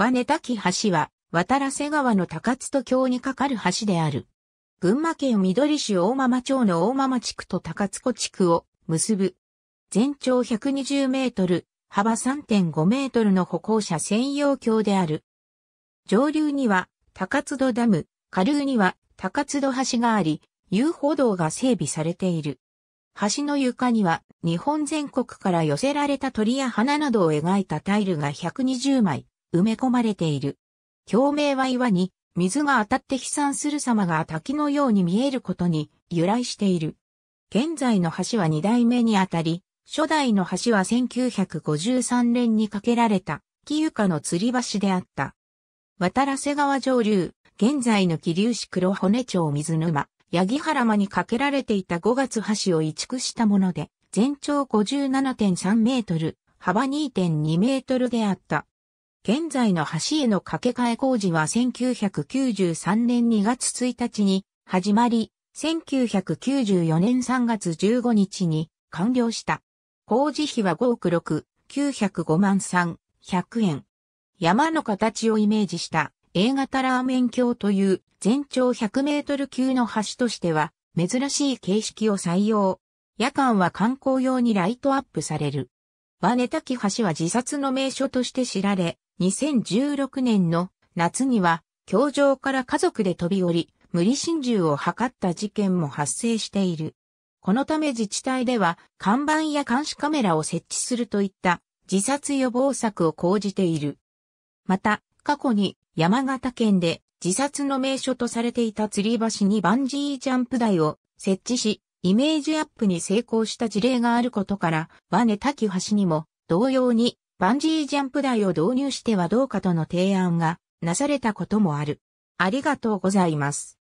和根滝橋は、渡良瀬川の高津と橋に架かる橋である。群馬県緑市大間町の大間地区と高津湖地区を結ぶ。全長120メートル、幅3.5メートルの歩行者専用橋である。上流には高津戸ダム、下流には高津戸橋があり、遊歩道が整備されている。橋の床には日本全国から寄せられた鳥や花などを描いたタイルが120枚埋め込まれている。表明は岩に水が当たって飛散する様が滝のように見えることに由来している。現在の橋は二代目にあたり、初代の橋は1953年に架けられた、木床の吊り橋であった。渡良瀬川上流、現在の桐生市黒骨町水沼、八木原間に架けられていた5月橋を移築したもので、全長57.3メートル、幅2.2メートルであった。現在の橋への架け替え工事は1993年2月1日に始まり、1994年3月15日に完了した。工事費は5億6、905万3、100円。山の形をイメージした A 型ラーメン橋という全長100メートル級の橋としては珍しい形式を採用。夜間は観光用にライトアップされる。ネタキ橋は自殺の名所として知られ、2016年の夏には、教場から家族で飛び降り、無理心中を図った事件も発生している。このため自治体では、看板や監視カメラを設置するといった自殺予防策を講じている。また、過去に山形県で自殺の名所とされていた吊り橋にバンジージャンプ台を設置し、イメージアップに成功した事例があることから、ワネ滝橋にも同様にバンジージャンプ台を導入してはどうかとの提案がなされたこともある。ありがとうございます。